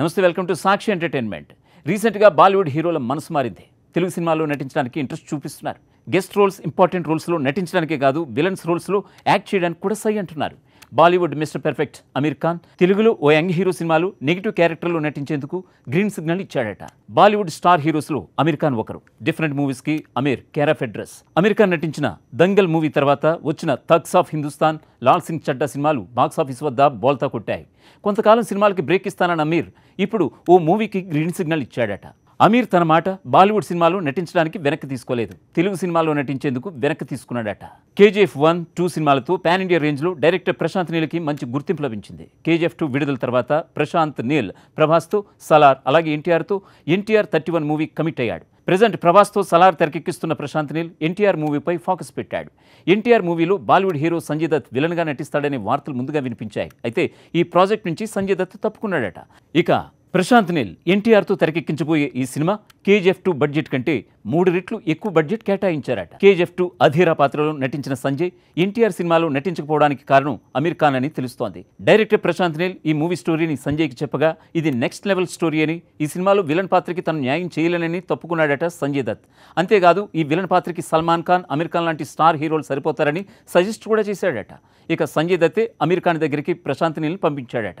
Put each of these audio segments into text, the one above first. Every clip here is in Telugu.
నమస్తే వెల్కమ్ టు సాక్షి ఎంటర్టైన్మెంట్ రీసెంట్గా బాలీవుడ్ హీరోల మనసు మారింది తెలుగు సినిమాల్లో నటించడానికి ఇంట్రెస్ట్ చూపిస్తున్నారు గెస్ట్ రోల్స్ ఇంపార్టెంట్ రోల్స్లో నటించడానికే కాదు విలన్స్ రోల్స్లో యాక్ట్ చేయడానికి కూడా సై అంటున్నారు Bollywood mister perfect Aamir Khan తెలుగులో ఓ యంగ్ హీరో సినిమాలు నెగిటివ్ క్యారెక్టర్లో నటించేందుకు గ్రీన్ సిగ్నల్ ఇచ్చాడట బాలీవుడ్ స్టార్ హీరోస్లో అమీర్ ఖాన్ ఒకరు డిఫరెంట్ మూవీస్కి అమీర్ కేరఫ్ అడ్రస్ అమీర్ ఖాన్ నటించిన దంగల్ మూవీ తర్వాత వచ్చిన థగ్స్ ఆఫ్ హిందుస్థాన్ లాల్ సింగ్ చడ్డా సినిమాలు బాక్సాఫీస్ వద్ద బోల్తా కొట్టాయి కొంతకాలం సినిమాలకి బ్రేక్ ఇస్తానన్న అమీర్ ఇప్పుడు ఓ మూవీకి గ్రీన్ సిగ్నల్ ఇచ్చాడట అమీర్ తన మాట బాలీవుడ్ సినిమాలో నటించడానికి వెనక్కి తీసుకోలేదు తెలుగు సినిమాలో నటించేందుకు వెనక్కి తీసుకున్నాడట కేజీఎఫ్ వన్ టూ సినిమాలతో పాన్ ఇండియా రేంజ్లో డైరెక్టర్ ప్రశాంత్ నీల్కి మంచి గుర్తింపు లభించింది కేజీఎఫ్ టూ విడుదల తర్వాత ప్రశాంత్ నీల్ ప్రభాస్తో సలార్ అలాగే ఎన్టీఆర్తో NTR thirty one movie commit అయ్యాడు ప్రజెంట్ ప్రభాస్తో సలార్ తెరకెక్కిస్తున్న ప్రశాంత్ నీల్ ఎన్టీఆర్ మూవీపై ఫోకస్ పెట్టాడు ఎన్టీఆర్ మూవీలో బాలీవుడ్ హీరో సంజయ్ దత్ విలన్గా నటిస్తాడనే వార్తలు ముందుగా వినిపించాయి అయితే ఈ ప్రాజెక్ట్ నుంచి సంజయ్ దత్ తప్పుకున్నాడట ఇక ప్రశాంత్ నీల్ ఎన్టీఆర్తో తెరకెక్కించబోయే ఈ సినిమా కేజీఎఫ్ టూ బడ్జెట్ కంటే మూడు రెట్లు ఎక్కువ బడ్జెట్ కేటాయించారట కేజీఎఫ్ టూ అధీరా పాత్రలో నటించిన సంజయ్ ఎన్టీఆర్ సినిమాలో నటించకపోవడానికి కారణం అమీర్ ఖాన్ అని తెలుస్తోంది డైరెక్టర్ ప్రశాంత్ నీల్ ఈ మూవీ స్టోరీని సంజయ్కి చెప్పగా ఇది నెక్స్ట్ లెవెల్ స్టోరీ అని ఈ సినిమాలో విలన్ పాత్రకి తను న్యాయం చేయలేనని తప్పుకున్నాడట సంజయ్ దత్ అంతేకాదు ఈ విలన్ పాత్రకి సల్మాన్ ఖాన్ అమీర్ ఖాన్ లాంటి స్టార్ హీరోలు సరిపోతారని సజెస్ట్ కూడా చేశాడట ఇక సంజయ్ దత్తే అమీర్ ఖాన్ దగ్గరికి ప్రశాంత్ నీల్ పంపించాడట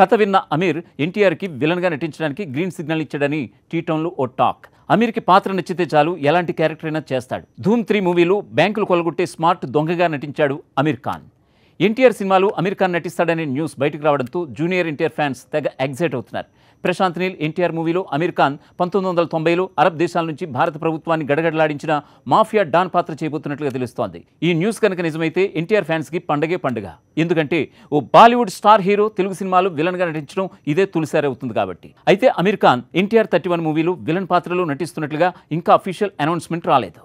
కథ విన్న అమీర్ ఎన్టీఆర్కి విలన్గా నటించడానికి గ్రీన్ సిగ్నల్ ఇచ్చాడని లో ఓ టాక్ అమీర్కి పాత్ర నచ్చితే చాలు ఎలాంటి క్యారెక్టర్ అయినా చేస్తాడు ధూమ్ త్రీ మూవీలో బ్యాంకులు కొలగొట్టే స్మార్ట్ దొంగగా నటించాడు అమీర్ ఖాన్ ఎన్టీఆర్ సినిమాలు అమీర్ ఖాన్ నటిస్తాడనే న్యూస్ బయటకు రావడంతో జూనియర్ ఎన్టీఆర్ ఫ్యాన్స్ తెగ ఎగ్జైట్ అవుతున్నారు ప్రశాంత్ నీల్ ఎన్టీఆర్ మూవీలో అమీర్ ఖాన్ పంతొమ్మిది వందల తొంభైలో అరబ్ దేశాల నుంచి భారత ప్రభుత్వాన్ని గడగడలాడించిన మాఫియా డాన్ పాత్ర చేయబోతున్నట్లుగా తెలుస్తోంది ఈ న్యూస్ కనుక నిజమైతే ఎన్టీఆర్ ఫ్యాన్స్కి పండగే పండుగ ఎందుకంటే ఓ బాలీవుడ్ స్టార్ హీరో తెలుగు సినిమాలు విలన్గా నటించడం ఇదే తొలిసారి అవుతుంది కాబట్టి అయితే Aamir Khan NTR thirty one మూవీలో విలన్ పాత్రలో నటిస్తున్నట్లుగా ఇంకా అఫీషియల్ అనౌన్స్మెంట్ రాలేదు